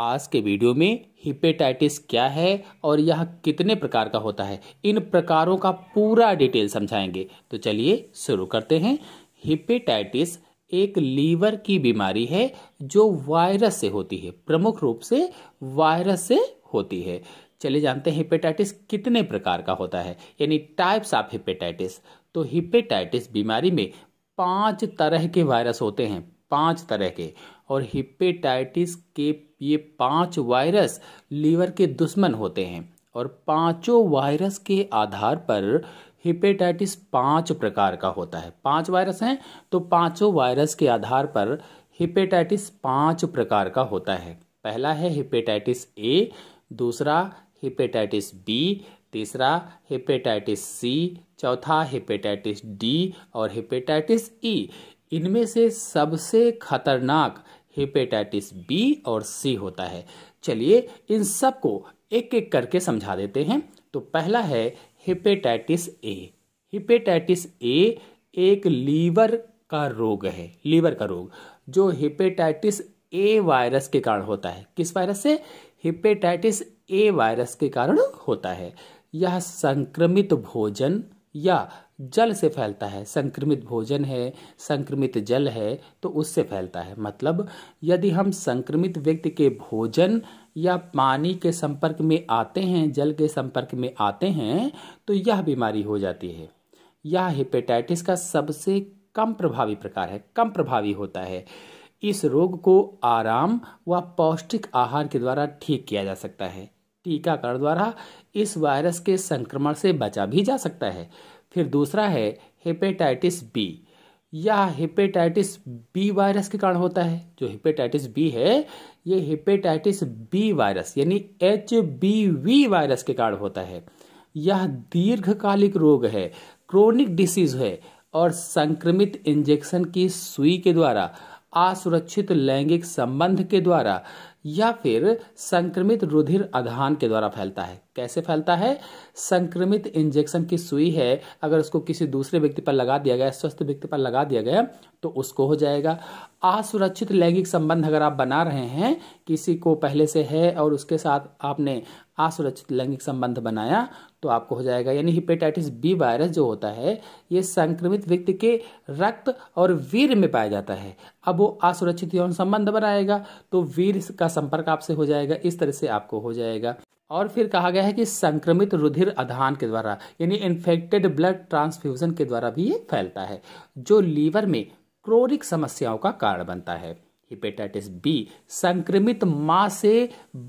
आज के वीडियो में हिपेटाइटिस क्या है और यह कितने प्रकार का होता है इन प्रकारों का पूरा डिटेल समझाएंगे तो चलिए शुरू करते हैं हिपेटाइटिस एक लीवर की बीमारी है जो वायरस से होती है प्रमुख रूप से वायरस से होती है चलिए जानते हैं हिपेटाइटिस कितने प्रकार का होता है यानी टाइप्स ऑफ हिपेटाइटिस तो हिपेटाइटिस बीमारी में पांच तरह के वायरस होते हैं पांच तरह के और हिपेटाइटिस के ये पांच वायरस लीवर के दुश्मन होते हैं और पांचों वायरस के आधार पर हिपेटाइटिस पांच प्रकार का होता है पांच वायरस हैं तो पांचों वायरस के आधार पर हिपेटाइटिस पांच प्रकार का होता है पहला है हिपेटाइटिस ए दूसरा हिपेटाइटिस बी तीसरा हिपेटाइटिस सी चौथा हिपेटाइटिस डी और हिपेटाइटिस ई e। इनमें से सबसे खतरनाक हेपेटाइटिस बी और सी होता है चलिए इन सब को एक एक करके समझा देते हैं तो पहला है हेपेटाइटिस ए हेपेटाइटिस ए एक लीवर का रोग है लीवर का रोग जो हेपेटाइटिस ए वायरस के कारण होता है किस वायरस से हेपेटाइटिस ए वायरस के कारण होता है यह संक्रमित भोजन या जल से फैलता है संक्रमित भोजन है संक्रमित जल है तो उससे फैलता है मतलब यदि हम संक्रमित व्यक्ति के भोजन या पानी के संपर्क में आते हैं जल के संपर्क में आते हैं तो यह बीमारी हो जाती है यह हेपेटाइटिस का सबसे कम प्रभावी प्रकार है कम प्रभावी होता है इस रोग को आराम व पौष्टिक आहार के द्वारा ठीक किया जा सकता है टीकाकरण द्वारा इस वायरस के संक्रमण से बचा भी जा सकता है फिर दूसरा है हेपेटाइटिस बी यह हेपेटाइटिस बी वायरस के कारण होता है जो हेपेटाइटिस बी है ये हेपेटाइटिस बी वायरस यानी एच बी वी वायरस के कारण होता है यह दीर्घकालिक रोग है क्रोनिक डिसीज है और संक्रमित इंजेक्शन की सुई के द्वारा असुरक्षित लैंगिक संबंध के द्वारा या फिर संक्रमित रुधिर आधान के द्वारा फैलता है कैसे फैलता है संक्रमित इंजेक्शन की सुई है अगर उसको किसी दूसरे व्यक्ति पर लगा दिया गया स्वस्थ व्यक्ति पर लगा दिया गया तो उसको हो जाएगा असुरक्षित लैंगिक संबंध अगर आप बना रहे हैं किसी को पहले से है और उसके साथ आपने असुरक्षित लैंगिक संबंध बनाया तो आपको हो जाएगा यानी हिपेटाइटिस बी वायरस जो होता है ये संक्रमित व्यक्ति के रक्त और वीर में पाया जाता है अब वो असुरक्षित यौन संबंध बनाएगा तो वीर का संपर्क आपसे हो जाएगा इस तरह से आपको हो जाएगा और फिर कहा गया है कि संक्रमित रुधिर आधान के द्वारा यानी इन्फेक्टेड ब्लड ट्रांसफ्यूजन के द्वारा भी ये फैलता है जो लीवर में क्रोरिक समस्याओं का कारण बनता है हिपेटाइटिस बी संक्रमित माँ से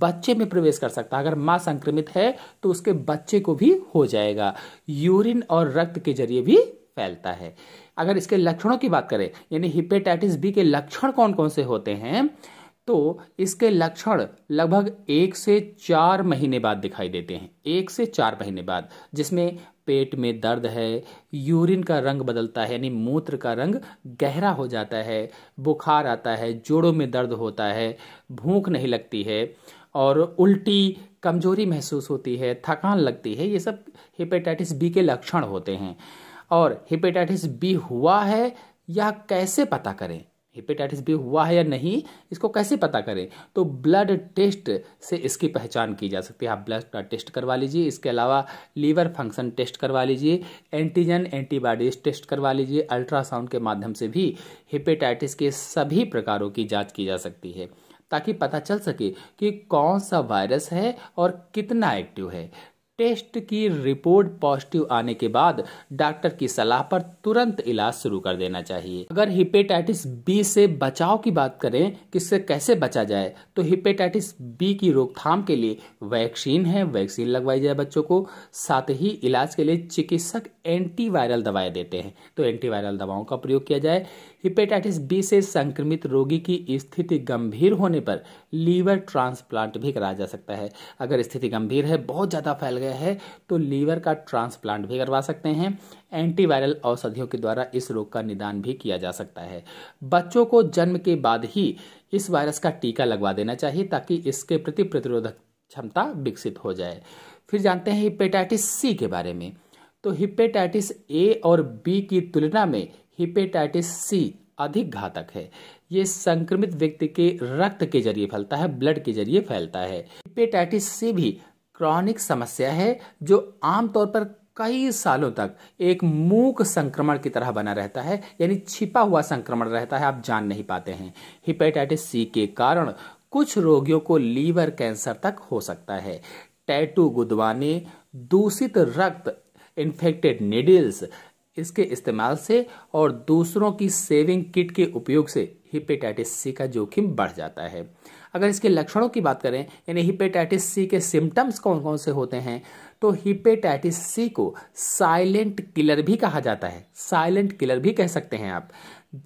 बच्चे में प्रवेश कर सकता है अगर माँ संक्रमित है तो उसके बच्चे को भी हो जाएगा यूरिन और रक्त के जरिए भी फैलता है अगर इसके लक्षणों की बात करें यानी हिपेटाइटिस बी के लक्षण कौन कौन से होते हैं तो इसके लक्षण लगभग एक से चार महीने बाद दिखाई देते हैं एक से चार महीने बाद जिसमें पेट में दर्द है यूरिन का रंग बदलता है यानी मूत्र का रंग गहरा हो जाता है बुखार आता है जोड़ों में दर्द होता है भूख नहीं लगती है और उल्टी कमजोरी महसूस होती है थकान लगती है ये सब हेपेटाइटिस बी के लक्षण होते हैं और हेपेटाइटिस बी हुआ है या कैसे पता करें हेपेटाइटिस बी हुआ है या नहीं इसको कैसे पता करें तो ब्लड टेस्ट से इसकी पहचान की जा सकती है आप ब्लड का टेस्ट करवा लीजिए इसके अलावा लीवर फंक्शन टेस्ट करवा लीजिए एंटीजन एंटीबॉडीज टेस्ट करवा लीजिए अल्ट्रासाउंड के माध्यम से भी हेपेटाइटिस के सभी प्रकारों की जाँच की जा सकती है ताकि पता चल सके कि कौन सा वायरस है और कितना एक्टिव है टेस्ट की रिपोर्ट पॉजिटिव आने के बाद डॉक्टर की सलाह पर तुरंत इलाज शुरू कर देना चाहिए अगर हिपेटाइटिस बी से बचाव की बात करें कि इससे कैसे बचा जाए तो हिपेटाइटिस बी की रोकथाम के लिए वैक्सीन है वैक्सीन लगवाई जाए बच्चों को साथ ही इलाज के लिए चिकित्सक एंटीवायरल दवाएं देते हैं तो एंटीवायरल दवाओं का प्रयोग किया जाए हिपेटाइटिस बी से संक्रमित रोगी की स्थिति गंभीर होने पर लीवर ट्रांसप्लांट भी कराया जा सकता है अगर स्थिति गंभीर है बहुत ज़्यादा फैल गया है तो लीवर का ट्रांसप्लांट भी करवा सकते हैं एंटीवायरल औषधियों के द्वारा इस रोग का निदान भी किया जा सकता है बच्चों को जन्म के बाद ही इस वायरस का टीका लगवा देना चाहिए ताकि इसके प्रति प्रतिरोधक क्षमता विकसित हो जाए फिर जानते हैं हिपेटाइटिस सी के बारे में तो हिपेटाइटिस ए और बी की तुलना में हिपेटाइटिस सी अधिक घातक है ये संक्रमित व्यक्ति के रक्त के जरिए फैलता है ब्लड के जरिए फैलता है हिपेटाइटिस सी भी क्रॉनिक समस्या है जो आमतौर पर कई सालों तक एक मूक संक्रमण की तरह बना रहता है यानी छिपा हुआ संक्रमण रहता है आप जान नहीं पाते हैं हिपेटाइटिस सी के कारण कुछ रोगियों को लीवर कैंसर तक हो सकता है टैटू गुदवाने दूषित रक्त इन्फेक्टेड निडिल्स इसके इस्तेमाल से और दूसरों की सेविंग किट के उपयोग से हिपेटाइटिस सी का जोखिम बढ़ जाता है अगर इसके लक्षणों की बात करें यानी हिपेटाइटिस सी के सिम्टम्स कौन कौन से होते हैं तो हिपेटाइटिस सी को साइलेंट किलर भी कहा जाता है साइलेंट किलर भी कह सकते हैं आप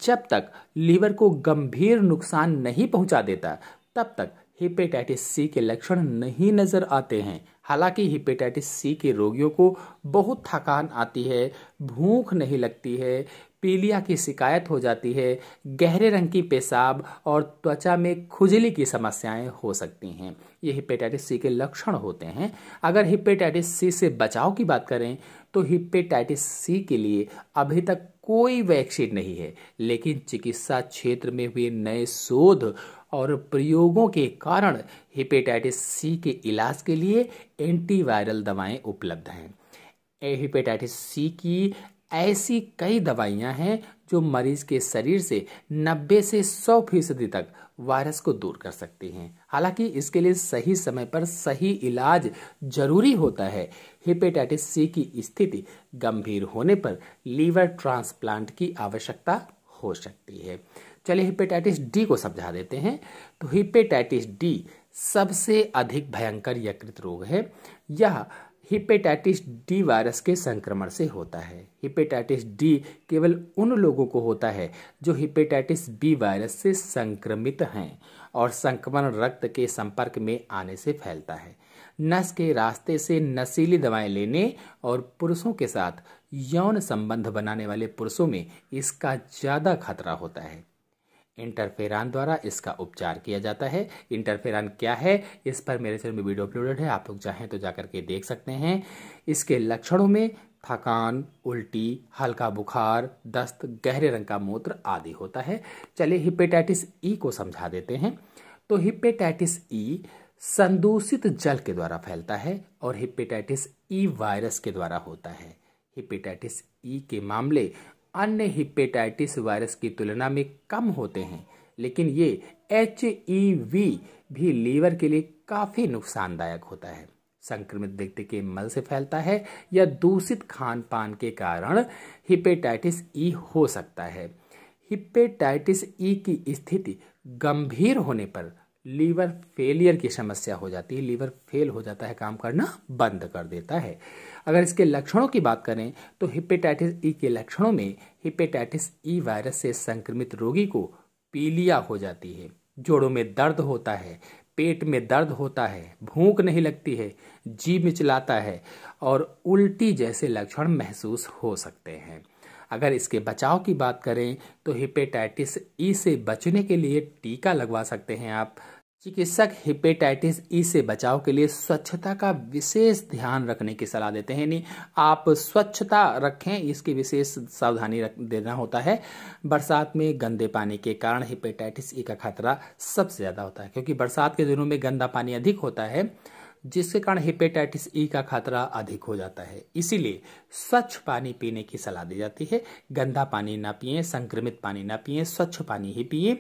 जब तक लीवर को गंभीर नुकसान नहीं पहुंचा देता तब तक हिपेटाइटिस सी के लक्षण नहीं नज़र आते हैं हालांकि हिपेटाइटिस सी के रोगियों को बहुत थकान आती है भूख नहीं लगती है पीलिया की शिकायत हो जाती है गहरे रंग की पेशाब और त्वचा में खुजली की समस्याएं हो सकती हैं ये हिपेटाइटिस सी के लक्षण होते हैं अगर हिपेटाइटिस सी से बचाव की बात करें तो हिपेटाइटिस सी के लिए अभी तक कोई वैक्सीन नहीं है लेकिन चिकित्सा क्षेत्र में हुए नए शोध और प्रयोगों के कारण हिपेटाइटिस सी के इलाज के लिए एंटीवायरल दवाएं उपलब्ध हैं हिपेटाइटिस सी की ऐसी कई दवाइयां हैं जो मरीज के शरीर से 90 से 100 फीसदी तक वायरस को दूर कर सकती हैं हालांकि इसके लिए सही समय पर सही इलाज जरूरी होता है हेपेटाइटिस सी की स्थिति गंभीर होने पर लीवर ट्रांसप्लांट की आवश्यकता हो सकती है चलिए हिपेटाइटिस डी को समझा देते हैं तो हिपेटाइटिस डी सबसे अधिक भयंकर यकृत रोग है यह हिपेटाइटिस डी वायरस के संक्रमण से होता है हिपेटाइटिस डी केवल उन लोगों को होता है जो हिपेटाइटिस बी वायरस से संक्रमित हैं और संक्रमण रक्त के संपर्क में आने से फैलता है नस के रास्ते से नशीली दवाएं लेने और पुरुषों के साथ यौन संबंध बनाने वाले पुरुषों में इसका ज़्यादा खतरा होता है इंटरफेरान द्वारा इसका उपचार किया जाता है इंटरफेरान क्या है इस पर मेरे चैनल में वीडियो अपलोडेड है आप लोग चाहें तो जाकर के देख सकते हैं इसके लक्षणों में थकान उल्टी हल्का बुखार दस्त गहरे रंग का मूत्र आदि होता है चलिए हिपेटाइटिस ई को समझा देते हैं तो हिपेटाइटिस ई संदूषित जल के द्वारा फैलता है और हिपेटाइटिस ई वायरस के द्वारा होता है हिपेटाइटिस ई के मामले अन्य हिपेटाइटिस वायरस की तुलना में कम होते हैं लेकिन ये एच ई वी भी लीवर के लिए काफ़ी नुकसानदायक होता है संक्रमित व्यक्ति के मल से फैलता है या दूषित खान पान के कारण हिपेटाइटिस ई e हो सकता है हिपेटाइटिस ई e की स्थिति गंभीर होने पर लीवर फेलियर की समस्या हो जाती है लीवर फेल हो जाता है काम करना बंद कर देता है अगर इसके लक्षणों की बात करें तो हिपेटाइटिस ई के लक्षणों में हिपेटाइटिस ई वायरस से संक्रमित रोगी को पीलिया हो जाती है जोड़ों में दर्द होता है पेट में दर्द होता है भूख नहीं लगती है जी मिचलाता है और उल्टी जैसे लक्षण महसूस हो सकते हैं अगर इसके बचाव की बात करें तो हिपेटाइटिस ई से बचने के लिए टीका लगवा सकते हैं आप चिकित्सक हिपेटाइटिस ई से बचाव के लिए स्वच्छता का विशेष ध्यान रखने की सलाह देते हैं यानी आप स्वच्छता रखें इसकी विशेष सावधानी रख देना होता है बरसात में गंदे पानी के कारण हिपेटाइटिस ई का खतरा सबसे ज़्यादा होता है क्योंकि बरसात के दिनों में गंदा पानी अधिक होता है जिसके कारण हिपेटाइटिस ई का खतरा अधिक हो जाता है इसीलिए स्वच्छ पानी पीने की सलाह दी जाती है गंदा पानी ना पिए संक्रमित पानी ना पिए स्वच्छ पानी ही पिए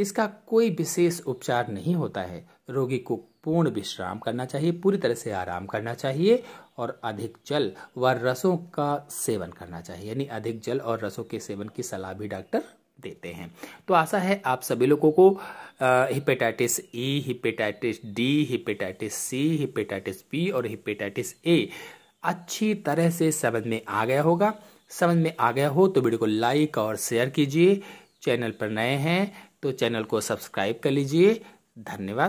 इसका कोई विशेष उपचार नहीं होता है रोगी को पूर्ण विश्राम करना चाहिए पूरी तरह से आराम करना चाहिए और अधिक जल व रसों का सेवन करना चाहिए यानी अधिक जल और रसों के सेवन की सलाह भी डॉक्टर देते हैं तो आशा है आप सभी लोगों को hepatitis E hepatitis D hepatitis C hepatitis B और हिपेटाइटिस ए अच्छी तरह से समझ में आ गया होगा समझ में आ गया हो तो वीडियो को लाइक और शेयर कीजिए चैनल पर नए हैं तो चैनल को सब्सक्राइब कर लीजिए धन्यवाद